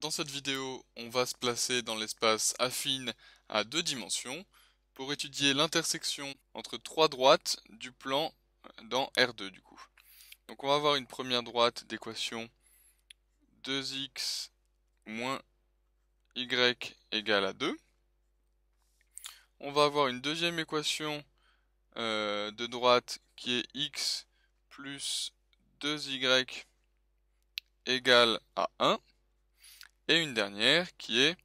Dans cette vidéo, on va se placer dans l'espace affine à deux dimensions pour étudier l'intersection entre trois droites du plan dans R2 du coup. Donc on va avoir une première droite d'équation 2x moins y égale à 2. On va avoir une deuxième équation euh, de droite qui est x plus 2y égale à 1. Et une dernière qui est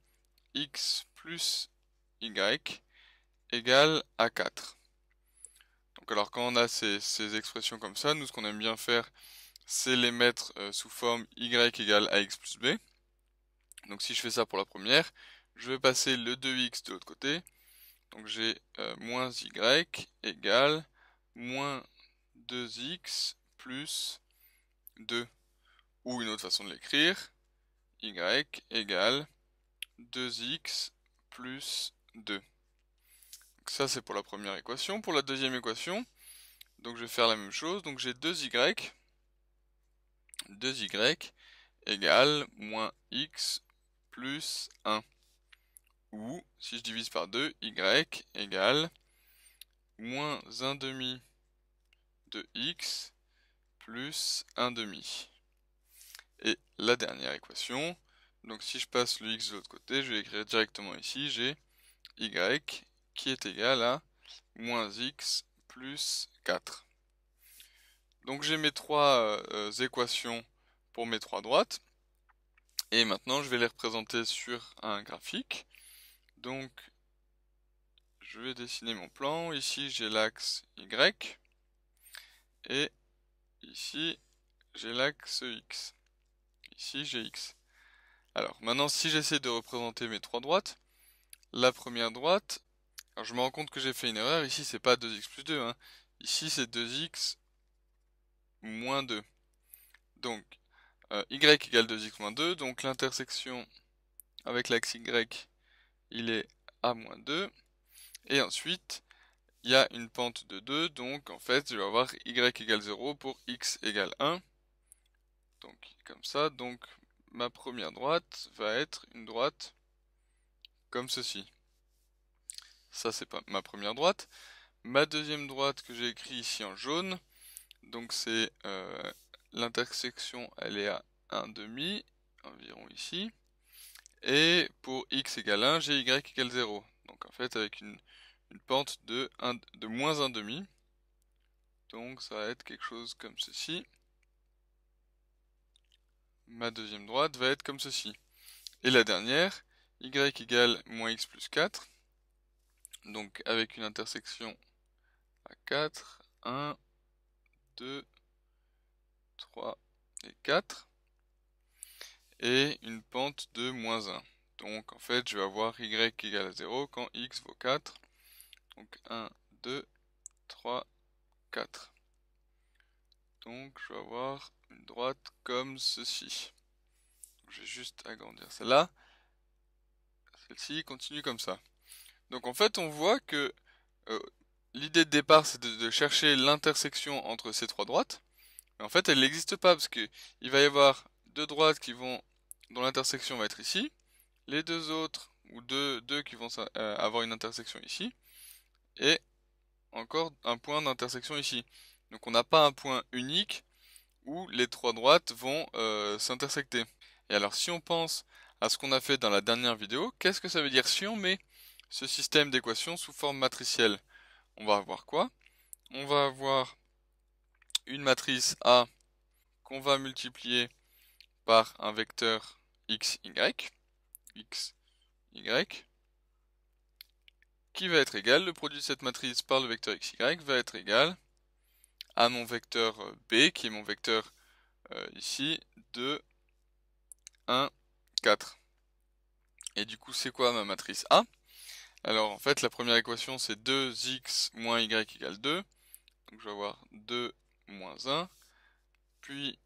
x plus y égale à 4. Donc alors quand on a ces, expressions comme ça, nous ce qu'on aime bien faire, c'est les mettre euh, sous forme y égale à x plus b. Donc si je fais ça pour la première, je vais passer le 2x de l'autre côté. Donc j'ai euh, moins y égale moins 2x plus 2. Ou une autre façon de l'écrire, y égale 2x plus 2. ça c'est pour la première équation. Pour la deuxième équation, donc je vais faire la même chose. Donc j'ai 2y, 2y égale moins x plus 1. Ou si je divise par 2, y égale moins 1 demi de x plus 1 demi. Et la dernière équation, donc si je passe le x de l'autre côté, je vais écrire directement ici, j'ai y qui est égal à moins x plus 4. Donc j'ai mes trois euh, équations pour mes trois droites. Et maintenant je vais les représenter sur un graphique. Donc je vais dessiner mon plan. Ici j'ai l'axe Y. Et ici j'ai l'axe X. Ici, j'ai x. Alors, maintenant, si j'essaie de représenter mes trois droites, la première droite, alors je me rends compte que j'ai fait une erreur. Ici, c'est pas 2x plus 2. Hein. Ici, c'est 2x moins 2. Donc, euh, y égale 2x moins 2. Donc, l'intersection avec l'axe y, il est à moins 2. Et ensuite, il y a une pente de 2. Donc, en fait, je vais avoir y égale 0 pour x égale 1. Donc comme ça, donc ma première droite va être une droite comme ceci. Ça c'est pas ma première droite. Ma deuxième droite que j'ai écrit ici en jaune, donc c'est euh, l'intersection elle est à 1,5 environ ici. Et pour x égale 1, j'ai y égale 0. Donc en fait avec une, pente de, de moins 1,5. Donc ça va être quelque chose comme ceci ma deuxième droite va être comme ceci. Et la dernière, y égale moins x plus 4, donc avec une intersection à 4, 1, 2, 3 et 4, et une pente de moins 1. Donc en fait, je vais avoir y égale à 0 quand x vaut 4. Donc 1, 2, 3, 4. Donc je vais avoir droite comme ceci. Je vais juste agrandir celle-là. Celle-ci continue comme ça. Donc en fait, on voit que euh, l'idée de départ, c'est de, chercher l'intersection entre ces trois droites. Mais en fait, elle n'existe pas parce qu'il va y avoir deux droites qui vont dont l'intersection va être ici, les deux autres ou deux deux qui vont euh, avoir une intersection ici et encore un point d'intersection ici. Donc on n'a pas un point unique où les trois droites vont euh, s'intersecter. Et alors si on pense à ce qu'on a fait dans la dernière vidéo, qu'est-ce que ça veut dire si on met ce système d'équations sous forme matricielle On va avoir quoi On va avoir une matrice A qu'on va multiplier par un vecteur x, y, x, y, qui va être égal, le produit de cette matrice par le vecteur x, y va être égal à mon vecteur euh, B, qui est mon vecteur euh, ici, de 1, 4. Et du coup, c'est quoi ma matrice A Alors, en fait, la première équation, c'est 2x moins y égale 2. Donc, je vais avoir 2 moins 1, puis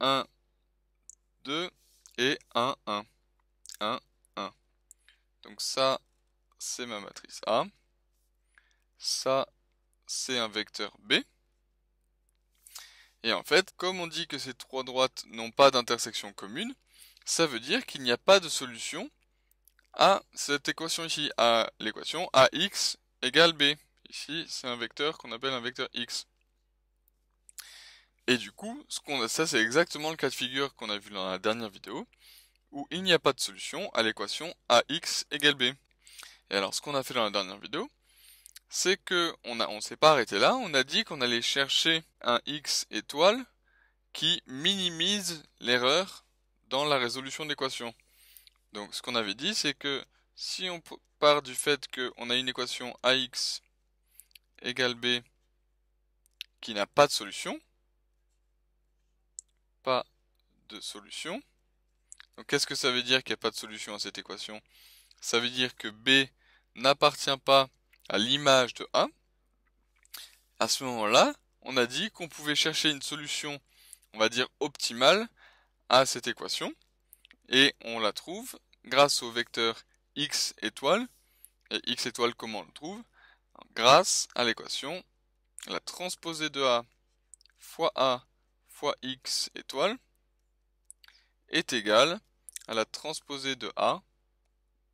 1, 2, et 1, 1. 1, 1. Donc ça, c'est ma matrice A. Ça, c'est un vecteur B. Et en fait, comme on dit que ces trois droites n'ont pas d'intersection commune, ça veut dire qu'il n'y a pas de solution à cette équation ici, à l'équation ax égale b. Ici, c'est un vecteur qu'on appelle un vecteur x. Et du coup, ce qu'on a, ça c'est exactement le cas de figure qu'on a vu dans la dernière vidéo, où il n'y a pas de solution à l'équation ax égale b. Et alors, ce qu'on a fait dans la dernière vidéo, c'est que on a s'est pas arrêté là, on a dit qu'on allait chercher un x étoile qui minimise l'erreur dans la résolution d'équation. Donc ce qu'on avait dit c'est que si on part du fait qu'on a une équation ax égale b qui n'a pas de solution, pas de solution. Donc qu'est-ce que ça veut dire qu'il n'y a pas de solution à cette équation Ça veut dire que b n'appartient pas à l'image de A, à ce moment-là, on a dit qu'on pouvait chercher une solution, on va dire optimale, à cette équation, et on la trouve grâce au vecteur x étoile, et x étoile comment on le trouve Grâce à l'équation, la transposée de A fois A fois x étoile est égale à la transposée de A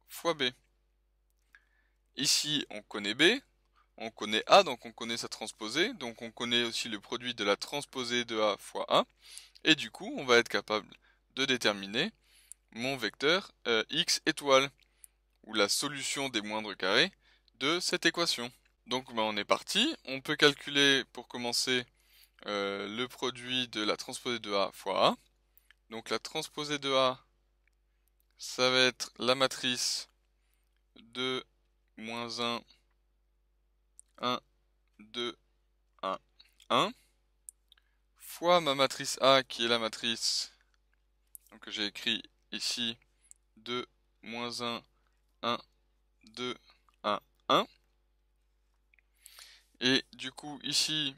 fois B. Ici, on connaît B, on connaît A, donc on connaît sa transposée, donc on connaît aussi le produit de la transposée de A fois A, et du coup, on va être capable de déterminer mon vecteur euh, x étoile, ou la solution des moindres carrés de cette équation. Donc ben, on est parti, on peut calculer pour commencer euh, le produit de la transposée de A fois A. Donc la transposée de A, ça va être la matrice de moins 1, 1, 2, 1, 1, fois ma matrice A qui est la matrice que j'ai écrit ici, 2, moins 1, 1, 2, 1, 1. Et du coup, ici,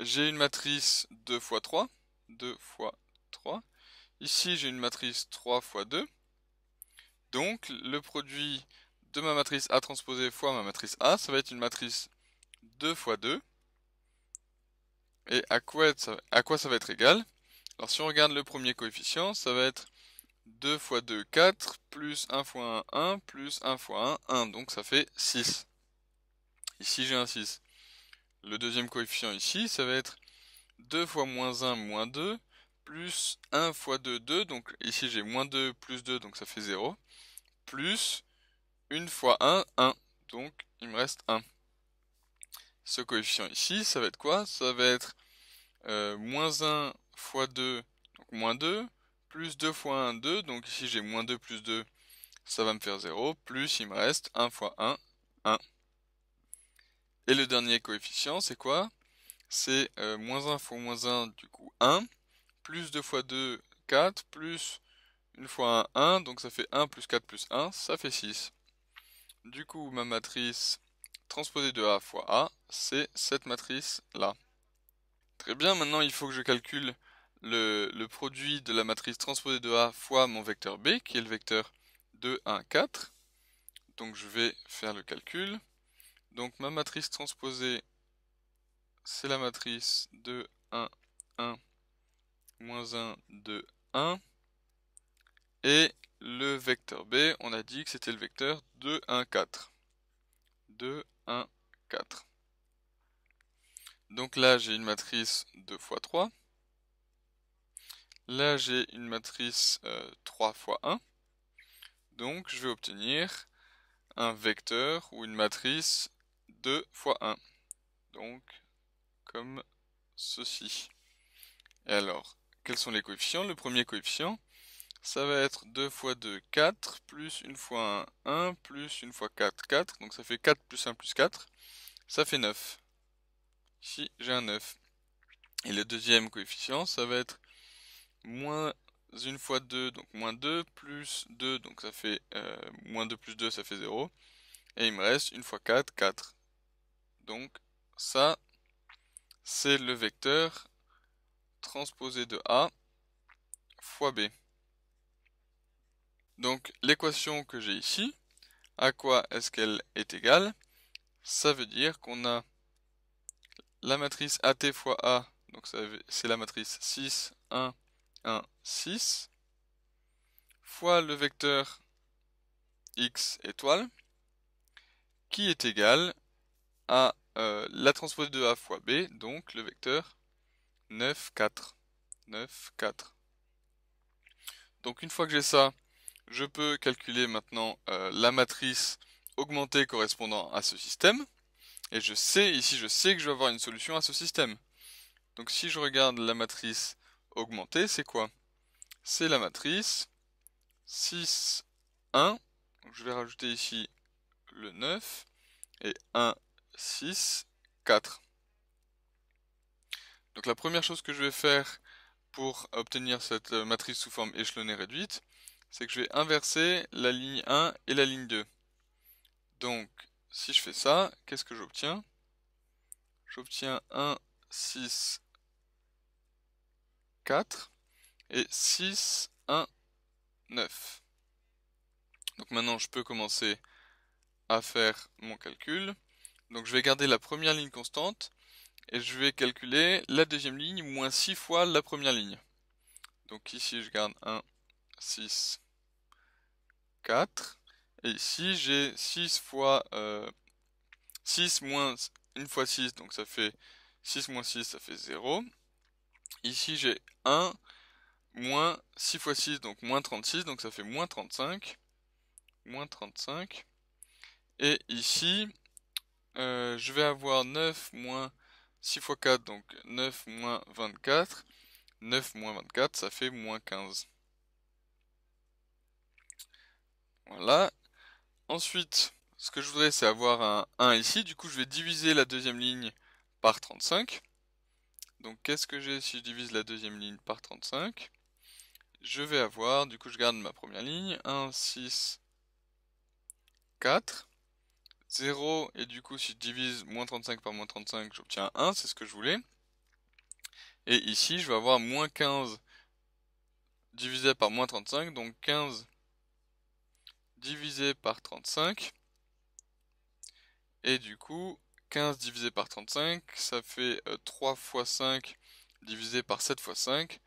j'ai une matrice 2 x 3, 2 x 3. Ici, j'ai une matrice 3 x 2. Donc, le produit de ma matrice A transposée fois ma matrice A, ça va être une matrice 2 fois 2. Et à quoi, à quoi ça va être égal Alors si on regarde le premier coefficient, ça va être 2 fois 2, 4, plus 1 fois 1, 1, plus 1 fois 1, 1. Donc ça fait 6. Ici j'ai un 6. Le deuxième coefficient ici, ça va être 2 fois moins 1, moins 2, plus 1 fois 2, 2. Donc ici j'ai moins 2, plus 2, donc ça fait 0. Plus 1 fois 1, 1. Donc il me reste 1. Ce coefficient ici, ça va être quoi Ça va être euh, moins 1 fois 2, donc moins 2, plus 2 fois 1, 2. Donc ici j'ai moins 2 plus 2, ça va me faire 0. Plus il me reste 1 fois 1, 1. Et le dernier coefficient, c'est quoi C'est euh, moins 1 fois moins 1, du coup 1, plus 2 fois 2, 4, plus 1 fois 1, 1, donc ça fait 1 plus 4 plus 1, ça fait 6. Du coup, ma matrice transposée de A fois A, c'est cette matrice-là. Très bien, maintenant il faut que je calcule le, produit de la matrice transposée de A fois mon vecteur B, qui est le vecteur 2, 1, 4. Donc je vais faire le calcul. Donc ma matrice transposée, c'est la matrice 2, 1, 1, moins 1, 2, 1. Et le vecteur B, on a dit que c'était le vecteur 2, 1, 4. 2, 1, 4. Donc là, j'ai une matrice 2 x 3. Là, j'ai une matrice 3 x 1. Donc, je vais obtenir un vecteur ou une matrice 2 x 1. Donc, comme ceci. Et alors, quels sont les coefficients Le premier coefficient, ça va être 2 fois 2, 4, plus 1 fois 1, 1, plus 1 fois 4, 4. Donc ça fait 4 plus 1 plus 4. Ça fait 9. Ici, j'ai un 9. Et le deuxième coefficient, ça va être moins 1 fois 2, donc moins 2, plus 2, donc ça fait euh, moins 2 plus 2, ça fait 0. Et il me reste 1 fois 4, 4. Donc ça, c'est le vecteur transposé de A fois B. Donc l'équation que j'ai ici, à quoi est-ce qu'elle est égale Ça veut dire qu'on a la matrice AT fois A, donc c'est la matrice 6, 1, 1, 6, fois le vecteur x étoile, qui est égal à euh, la transposée de A fois B, donc le vecteur 9, 4. 9, 4. Donc une fois que j'ai ça, je peux calculer maintenant euh, la matrice augmentée correspondant à ce système. Et je sais, ici je sais que je vais avoir une solution à ce système. Donc si je regarde la matrice augmentée, c'est quoi C'est la matrice 6, 1. je vais rajouter ici le 9. Et 1, 6, 4. Donc la première chose que je vais faire pour obtenir cette euh, matrice sous forme échelonnée réduite, c'est que je vais inverser la ligne 1 et la ligne 2. Donc, si je fais ça, qu'est-ce que j'obtiens J'obtiens 1, 6, 4 et 6, 1, 9. Donc maintenant, je peux commencer à faire mon calcul. Donc je vais garder la première ligne constante et je vais calculer la deuxième ligne moins 6 fois la première ligne. Donc ici, je garde 1, 6, 4. Et ici j'ai 6 fois 6 euh, moins 1 fois 6, donc ça fait 6 moins 6, ça fait 0. Ici, j'ai 1 moins 6 fois 6, donc moins 36, donc ça fait moins 35. 35. Et ici, euh, je vais avoir 9 moins 6 fois 4, donc 9 moins 24. 9 moins 24, ça fait moins 15. Voilà. Ensuite, ce que je voudrais, c'est avoir un 1 ici. Du coup, je vais diviser la deuxième ligne par 35. Donc, qu'est-ce que j'ai si je divise la deuxième ligne par 35 Je vais avoir, du coup, je garde ma première ligne. 1, 6, 4. 0, et du coup, si je divise moins 35 par moins 35, j'obtiens 1, c'est ce que je voulais. Et ici, je vais avoir moins 15 divisé par moins 35, donc 15 divisé par 35. Et du coup, 15 divisé par 35, ça fait 3 euh, fois 5 divisé par 7 fois 5.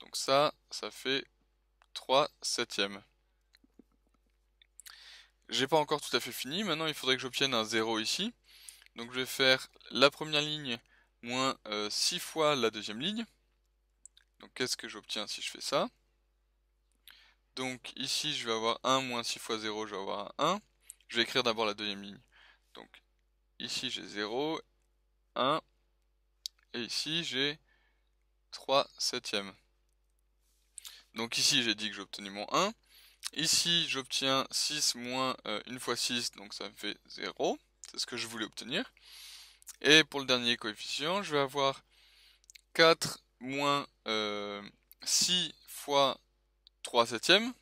Donc ça, ça fait 3 septièmes. J'ai pas encore tout à fait fini. Maintenant, il faudrait que j'obtienne un 0 ici. Donc je vais faire la première ligne moins 6 euh, fois la deuxième ligne. Donc qu'est-ce que j'obtiens si je fais ça donc ici, je vais avoir 1 moins 6 fois 0, je vais avoir un 1. Je vais écrire d'abord la deuxième ligne. Donc ici, j'ai 0, 1. Et ici, j'ai 3 septièmes. Donc ici, j'ai dit que j'ai obtenu mon 1. Ici, j'obtiens 6 moins 1 euh, fois 6, donc ça me fait 0. C'est ce que je voulais obtenir. Et pour le dernier coefficient, je vais avoir 4 moins 6 euh, fois 3 septièmes.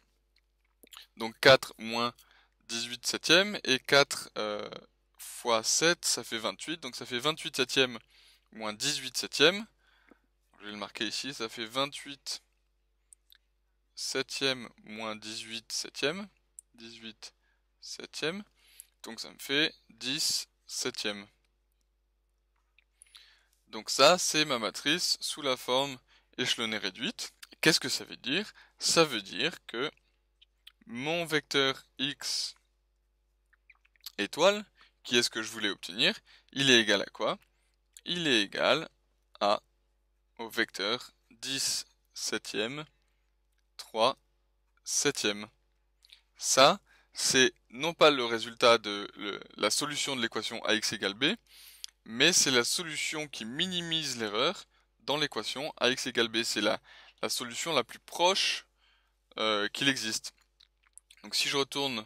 Donc 4 moins 18 septièmes. Et 4 euh, fois 7, ça fait 28. Donc ça fait 28 septièmes moins 18 septièmes. Je vais le marquer ici. Ça fait 28 septièmes moins 18 septièmes. 18 septièmes. Donc ça me fait 10 septièmes. Donc ça, c'est ma matrice sous la forme échelonnée réduite. Qu'est-ce que ça veut dire Ça veut dire que mon vecteur x étoile, qui est ce que je voulais obtenir, il est égal à quoi Il est égal à au vecteur 10 septième 3 septième. Ça, c'est non pas le résultat de la solution de l'équation ax égale b, mais c'est la solution qui minimise l'erreur dans l'équation ax égale b. C'est la, la solution la plus proche euh, qu'il existe. Donc si je retourne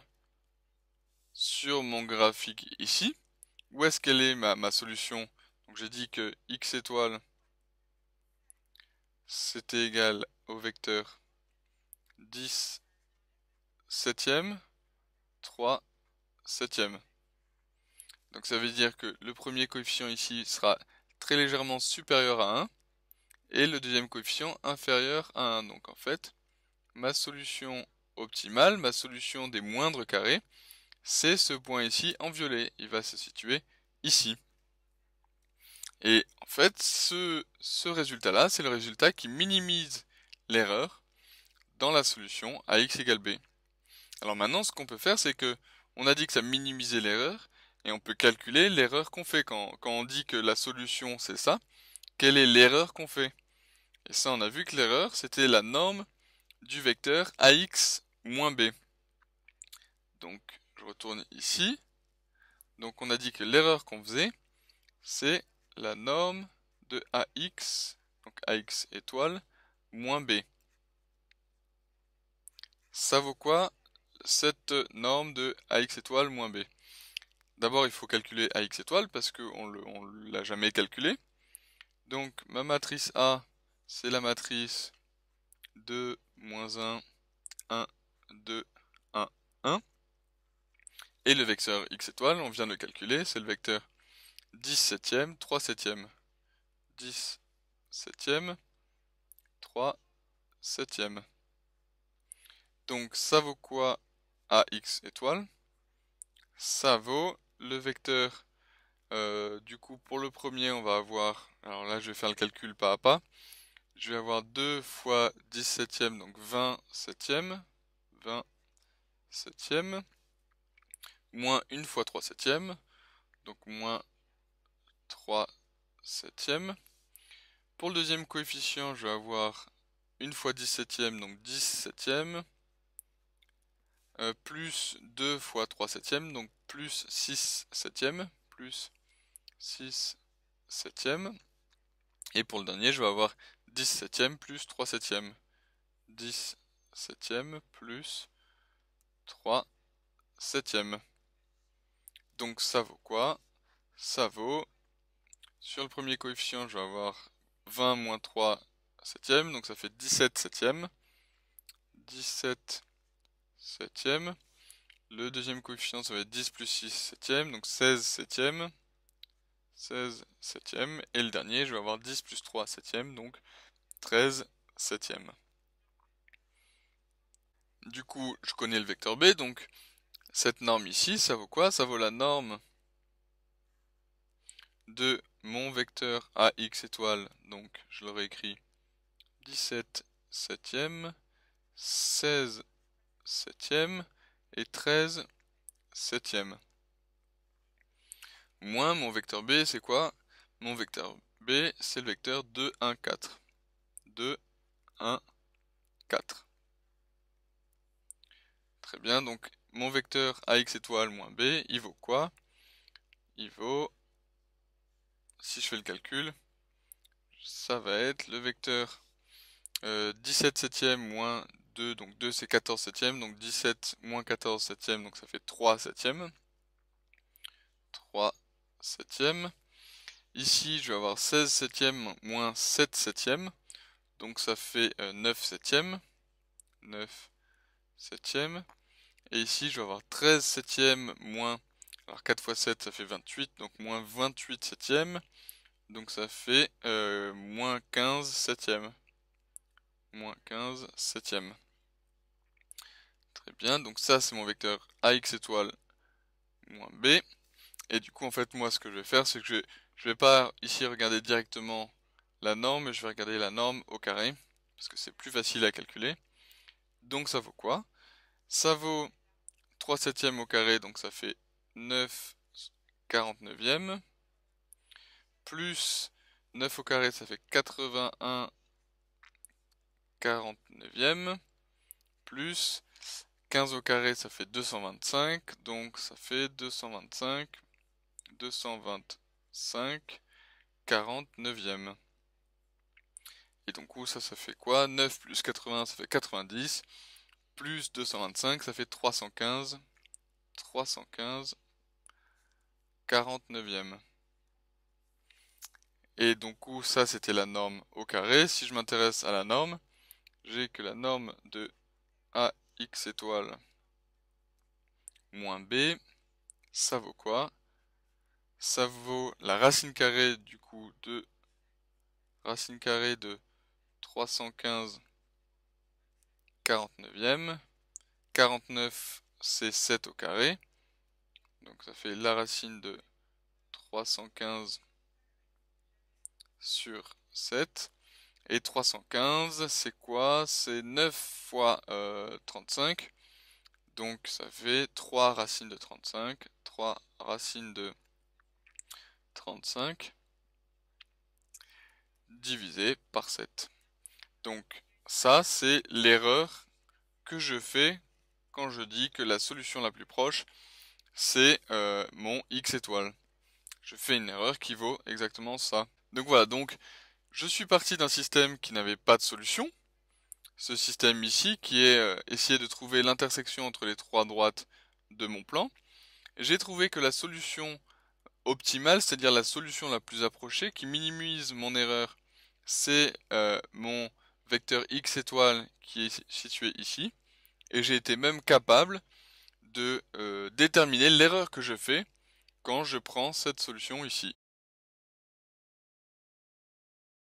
sur mon graphique ici, où est-ce qu'elle est ma, ma solution Donc j'ai dit que x étoile c'était égal au vecteur 10 septième 3 septième. Donc ça veut dire que le premier coefficient ici sera très légèrement supérieur à 1 et le deuxième coefficient inférieur à 1. Donc en fait, ma solution optimale, ma solution des moindres carrés, c'est ce point ici en violet. Il va se situer ici. Et en fait, ce, ce résultat-là, c'est le résultat qui minimise l'erreur dans la solution à x égale b. Alors maintenant, ce qu'on peut faire, c'est que on a dit que ça minimisait l'erreur, et on peut calculer l'erreur qu'on fait quand on dit que la solution c'est ça, quelle est l'erreur qu'on fait et ça, on a vu que l'erreur, c'était la norme du vecteur ax moins b. Donc, je retourne ici. Donc, on a dit que l'erreur qu'on faisait, c'est la norme de ax, donc ax étoile, moins b. Ça vaut quoi cette norme de ax étoile moins b D'abord, il faut calculer ax étoile parce qu'on ne l'a jamais calculé. Donc, ma matrice A c'est la matrice 2, moins 1, 1, 2, 1, 1. Et le vecteur x étoile, on vient de le calculer, c'est le vecteur 10 septième, 3 septième, 10 septième, 3 septième. Donc ça vaut quoi à x étoile Ça vaut le vecteur, euh, du coup pour le premier on va avoir, alors là je vais faire le calcul pas à pas, je vais avoir 2 fois 17 e donc 20 septièmes, 20 septièmes, moins 1 fois 3 septièmes, donc moins 3 septièmes. Pour le deuxième coefficient, je vais avoir 1 fois 17 e donc 10 euh, septième, plus 2 fois 3 septièmes, donc plus 6 septièmes, plus 6 septièmes. Et pour le dernier, je vais avoir 10 septièmes plus 3 septièmes. 10 septièmes plus 3 septièmes. Donc ça vaut quoi Ça vaut, sur le premier coefficient, je vais avoir 20 moins 3 septièmes, donc ça fait 17 septièmes. 17 septième, Le deuxième coefficient, ça va être 10 plus 6 septième, donc 16 septièmes. 16 septième. Et le dernier, je vais avoir 10 plus 3 septième, donc 13 septième. Du coup, je connais le vecteur B, donc cette norme ici, ça vaut quoi Ça vaut la norme de mon vecteur AX étoile, donc je l'aurais écrit 17 septième, 16 septième et 13 septième moins mon vecteur B, c'est quoi Mon vecteur B, c'est le vecteur 2, 1, 4. 2, 1, 4. Très bien, donc mon vecteur AX étoile moins B, il vaut quoi Il vaut, si je fais le calcul, ça va être le vecteur 17 euh, septième moins 2, donc 2 c'est 14 septième, donc 17 moins 14 septième, donc ça fait 3 septième. 3 septième. Ici, je vais avoir 16 septièmes moins 7 septièmes. Donc ça fait 9 euh, septièmes. 9 septièmes. Et ici, je vais avoir 13 septièmes moins... Alors 4 fois 7, ça fait 28. Donc moins 28 septièmes. Donc ça fait euh, moins 15 septièmes. Moins 15 septièmes. Très bien, donc ça c'est mon vecteur AX étoile moins B. Et du coup, en fait, moi, ce que je vais faire, c'est que je vais, vais pas ici regarder directement la norme, mais je vais regarder la norme au carré, parce que c'est plus facile à calculer. Donc ça vaut quoi Ça vaut 3 septièmes au carré, donc ça fait 9 quarante-neuvième, plus 9 au carré, ça fait 81 49 neuvième plus 15 au carré, ça fait 225, donc ça fait 225 225 49 e Et donc ça, ça fait quoi 9 plus 80, ça fait 90. Plus 225, ça fait 315. 315, 49e. Et donc ça, c'était la norme au carré. Si je m'intéresse à la norme, j'ai que la norme de AX étoile moins B, ça vaut quoi ça vaut la racine carrée du coup de racine carrée de 315 49e. 49 c'est 7 au carré. Donc ça fait la racine de 315 sur 7. Et 315 c'est quoi C'est 9 fois 35. Euh, Donc ça fait 3 racines de 35. 3 racines de 35 divisé par 7. Donc ça, c'est l'erreur que je fais quand je dis que la solution la plus proche, c'est euh, mon x étoile. Je fais une erreur qui vaut exactement ça. Donc voilà, donc je suis parti d'un système qui n'avait pas de solution. Ce système ici qui est euh, essayer de trouver l'intersection entre les trois droites de mon plan. J'ai trouvé que la solution optimale, c'est-à-dire la solution la plus approchée qui minimise mon erreur, c'est euh, mon vecteur x étoile qui est situé ici. Et j'ai été même capable de euh, déterminer l'erreur que je fais quand je prends cette solution ici.